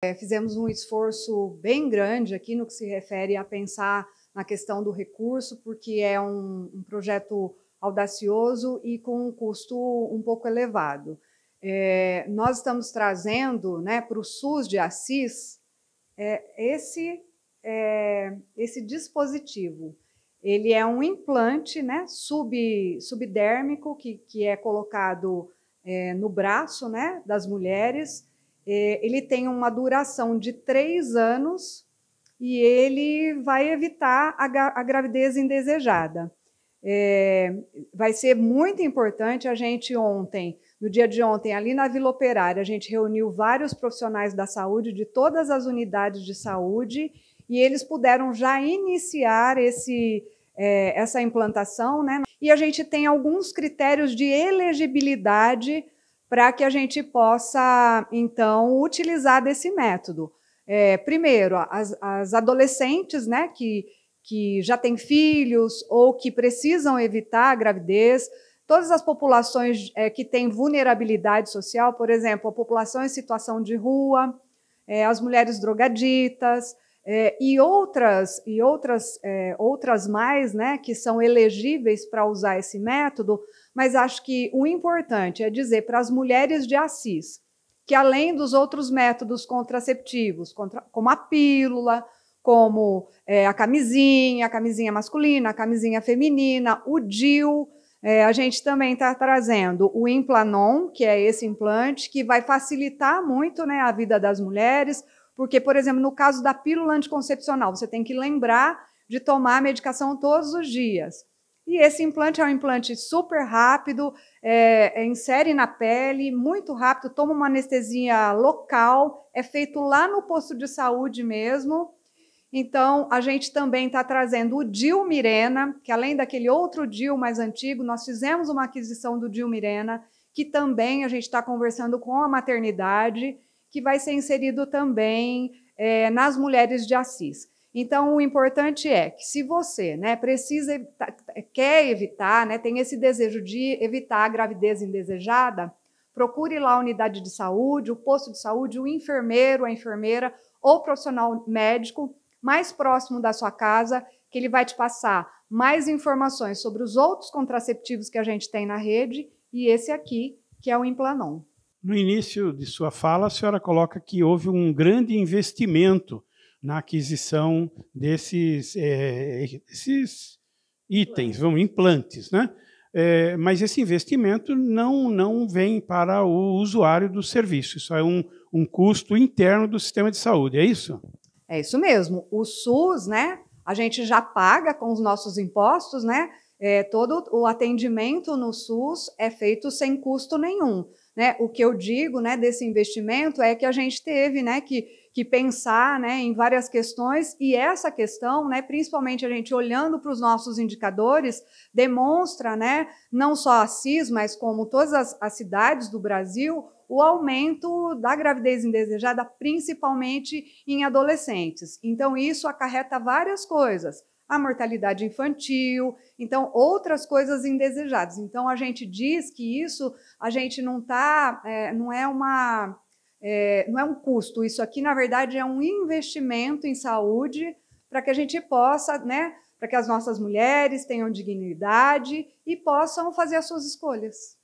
É, fizemos um esforço bem grande aqui no que se refere a pensar na questão do recurso, porque é um, um projeto audacioso e com um custo um pouco elevado. É, nós estamos trazendo né, para o SUS de Assis é, esse, é, esse dispositivo. Ele é um implante né, sub, subdérmico que, que é colocado é, no braço né, das mulheres é, ele tem uma duração de três anos e ele vai evitar a, gravidez indesejada. É, vai ser muito importante a gente ontem, no dia de ontem, ali na Vila Operária, a gente reuniu vários profissionais da saúde de todas as unidades de saúde e eles puderam já iniciar esse, é, essa implantação, né? E a gente tem alguns critérios de elegibilidade para que a gente possa, então, utilizar desse método. É, primeiro, as, as adolescentes né, que, que já têm filhos ou que precisam evitar a gravidez, todas as populações é, que têm vulnerabilidade social, por exemplo, a população em situação de rua, é, as mulheres drogaditas, é, e outras, e outras, é, outras mais, né, que são elegíveis para usar esse método, mas acho que o importante é dizer para as mulheres de Assis que, além dos outros métodos contraceptivos, contra, como a pílula, como é, a camisinha, a camisinha masculina, a camisinha feminina, o DIL, é, a gente também está trazendo o Implanon, que é esse implante que vai facilitar muito né, a vida das mulheres, porque, por exemplo, no caso da pílula anticoncepcional, você tem que lembrar de tomar a medicação todos os dias. E esse implante é um implante super rápido, é, é, insere na pele, muito rápido, toma uma anestesia local, é feito lá no posto de saúde mesmo. Então, a gente também está trazendo o Dil Mirena, que além daquele outro Dil mais antigo, nós fizemos uma aquisição do Dil Mirena, que também a gente está conversando com a maternidade que vai ser inserido também é, nas mulheres de Assis. Então, o importante é que se você né, precisa quer evitar, né, tem esse desejo de evitar a gravidez indesejada, procure lá a unidade de saúde, o posto de saúde, o enfermeiro, a enfermeira ou profissional médico mais próximo da sua casa, que ele vai te passar mais informações sobre os outros contraceptivos que a gente tem na rede e esse aqui, que é o Implanon. No início de sua fala, a senhora coloca que houve um grande investimento na aquisição desses, é, eh, desses itens, vamos, implantes, né? É, mas esse investimento não, não vem para o usuário do serviço, isso é um, um custo interno do sistema de saúde, é isso? É isso mesmo. O SUS, né? A gente já paga com os nossos impostos, né? É, todo o atendimento no SUS é feito sem custo nenhum. Né? O que eu digo né, desse investimento é que a gente teve né, que, que pensar né, em várias questões, e essa questão, né, principalmente a gente olhando para os nossos indicadores, demonstra né, não só a CIS, mas como todas as, as cidades do Brasil, o aumento da gravidez indesejada, principalmente em adolescentes. Então, isso acarreta várias coisas a mortalidade infantil, então outras coisas indesejadas. Então a gente diz que isso a gente não tá, é, não é uma, é, não é um custo. Isso aqui na verdade é um investimento em saúde para que a gente possa, né, para que as nossas mulheres tenham dignidade e possam fazer as suas escolhas.